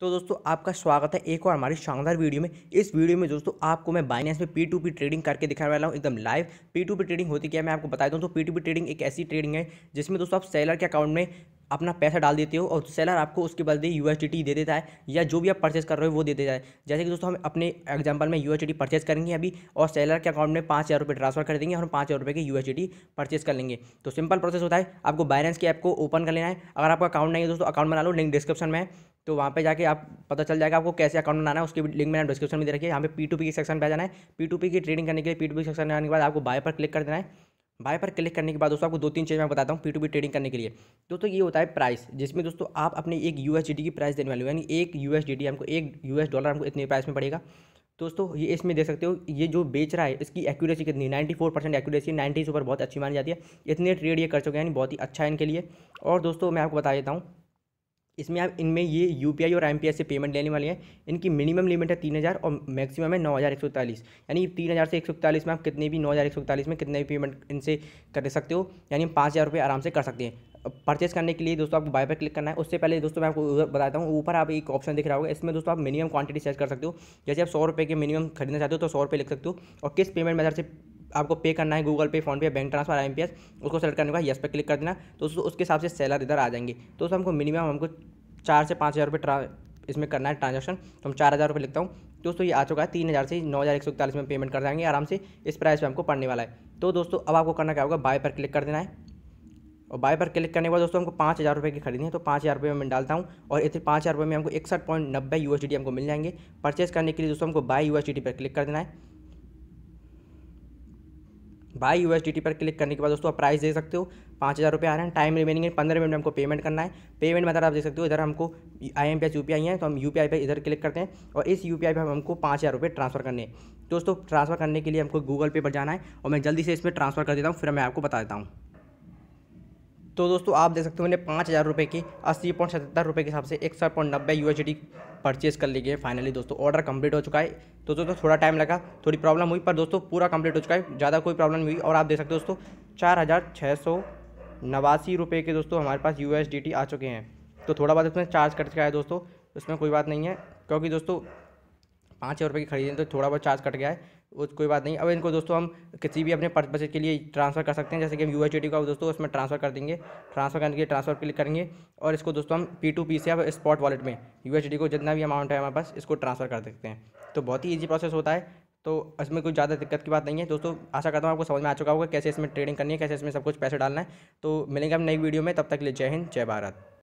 तो दोस्तों आपका स्वागत है एक और हमारी शानदार वीडियो में इस वीडियो में दोस्तों आपको मैं बाइनेंस में पी टू पी ट्रेडिंग करके दिखाने वाला हूँ एकदम live P two P trading होती क्या मैं आपको बता दूँ तो पी टू पी ट्रेडिंग एक ऐसी ट्रेडिंग है जिसमें दोस्तों आप सेलर के अकाउंट में अपना पैसा डाल देते हो और सेलर आपको उसके बदले यू दे देता है या जो भी आप परचेस कर रहे हो वो दे देता है जैसे कि दोस्तों हम अपने एग्जाम्पल में यू परचेस करेंगे अभी और सेलर के अकाउंट में पाँच हज़ार रुपये ट्रांसफर कर देंगे और हम पाँच हज़ार रुपये के यू परचेस कर लेंगे तो सिंपल प्रोसेस होता है आपको बैलेंस की ऐप को ओपन कर लेना है अगर आपका अकाउंट नहीं है दोस्तों अकाउंट बना लो लिंक डिस्क्रिप्शन में तो वहाँ पे जाके आप पता चल जाएगा आपको कैसे अकाउंट बनाना है उसकी लिंक मैंने डिस्क्रिप्शन में दे रखी है यहाँ पे पी टू पी के सेक्शन पे जाना है पी टू पी की ट्रेडिंग करने के लिए पी टू पी सेक्शन में आने के बाद आपको बाय पर क्लिक कर देना है बाय पर क्लिक करने के बाद दोस्तों आपको दो तीन चीज़ मैं बताता हूँ पी टू पी ट्रेडिंग करने के लिए दोस्तों ये होता है प्राइस जिसमें दोस्तों आप अपने एक यू की प्राइस देने वाले हो यानी एक यू हमको एक यू डॉलर हमको इतने प्राइस में पड़ेगा दोस्तों ये इसमें देख सकते हो ये जो बेच रहा है इसकी एक्यूरेसी कितनी ninety four percent accuracy ninety ऊपर बहुत अच्छी मानी जाती है इतने ट्रेड ये कर चुके हैं यानी बहुत ही अच्छा है इनके लिए और दोस्तों मैं आपको बता देता हूँ इसमें आप इनमें ये यू पी आई और एम पी एस से पेमेंट लेने वाले हैं इनकी मिनिमम लिमिट है तीन हज़ार और मैक्सिमम है नौ हज़ार एक सौ इकतालीस यानी तीन हज़ार से एक सौ इकतालीस में आप कितने भी नौ हज़ार एक सौ इकतालीस में कितने भी पेमेंट इनसे कर सकते हो यानी पाँच हज़ार रुपये आराम से कर सकते हैं परचेस करने के लिए दोस्तों आपको बाय पर क्लिक करना है उससे पहले दोस्तों मैं आपको बताता हूँ ऊपर आप एक ऑप्शन दिख रहा होगा इसमें दोस्तों आप मिनिमम क्वांटिटी सेट कर सकते हो जैसे आप सौ रुपये के मिनिमम खरीदना चाहते हो तो सौ रुपये लिख सकते हो और किस पेमेंट मेथड से आपको पे करना है गूगल पे फोन पे बैंक ट्रांसफर आई उसको सेलेक्ट करने का यस पे क्लिक कर देना तो उसके हिसाब से सैलर इधर आ जाएंगे तो हमको मिनिमम हमको चार से पाँच हज़ार रुपये इसमें करना है ट्रांजेक्शन तो हम चार हज़ार रुपये लिखता हूँ दोस्तों ये आ चुका है तीन हज़ार से नौ हज़ार एक सौ इकतालीस में पेमेंट कर जाएंगे आराम से इस प्राइस पे हमको पढ़ने वाला है तो दोस्तों अब आपको करना क्या होगा बाय पर क्लिक कर देना है और बाय पर क्लिक करने के बाद दोस्तों हमको पाँच हज़ार रुपये की खरीदनी है तो पाँच हज़ार रुपये में डालता हूँ और इतने पाँच हज़ार रुपये में हमको इकसठ पॉइंट नब्बे यू हमको मिल जाएंगे परचेज करने के लिए दोस्तों हमको बाय यू पर क्लिक कर देना है बाई यू पर क्लिक करने के बाद दोस्तों आप प्राइस देख सकते हो पाँच हज़ार रुपये आ रहे हैं टाइम रिमेनिंग है पंद्रह मिनट में हमको पेमेंट करना है पेमेंट मतलब आप देख सकते हो इधर हमको I M P S U P I है तो हम यू पी आई पर इधर क्लिक करते हैं और इस यू पी आई पर हमको पाँच हज़ार रुपये ट्रांसफर करने हैं दोस्तों ट्रांसफर करने के लिए हमको गूगल पे पर जाना है और मैं जल्दी से इसमें ट्रांसफर कर देता हूँ फिर मैं आपको बता देता हूँ तो दोस्तों आप देख सकते हो मैंने पाँच हज़ार रुपये की अस्सी पॉइंट सतहत्तर रुपये के हिसाब से एक सौ पॉइंट नब्बे यू परचेज़ कर ली है फाइनली दोस्तों ऑर्डर कंप्लीट हो चुका है तो दोस्तों थोड़ा टाइम लगा थोड़ी प्रॉब्लम हुई पर दोस्तों पूरा कंप्लीट हो चुका है ज़्यादा कोई प्रॉब्लम नहीं हुई और आप देख सकते हो दोस्तों चार हज़ार छः सौ नवासी रुपये के दोस्तों हमारे पास यू आ चुके हैं तो थोड़ा बहुत इसमें चार्ज कट गया है दोस्तों उसमें कोई बात नहीं है क्योंकि दोस्तों पाँच हज़ार रुपये की खरीदें तो थोड़ा बहुत चार्ज कट गया है वो कोई बात नहीं अब इनको दोस्तों हम किसी भी अपने पर्पज के लिए ट्रांसफ़र कर सकते हैं जैसे कि हम यू का दोस्तों उसमें ट्रांसफ़र कर देंगे ट्रांसफ़र करने के लिए ट्रांसफ़र क्लिक करेंगे और इसको दोस्तों हम पी टू पी से अब स्पॉट वॉलेट में यू को जितना भी अमाउंट है हमारे पास इसको ट्रांसफ़र कर सकते हैं तो बहुत ही ईजी प्रोसेस होता है तो इसमें कोई ज़्यादा दिक्कत की बात नहीं है दोस्तों आशा करता हूँ आपको समझ में आ चुका होगा कैसे इसमें ट्रेडिंग करनी है कैसे इसमें सब कुछ पैसे डालना है तो मिलेंगे हम नई वीडियो में तब तक के लिए जय हिंद जय भारत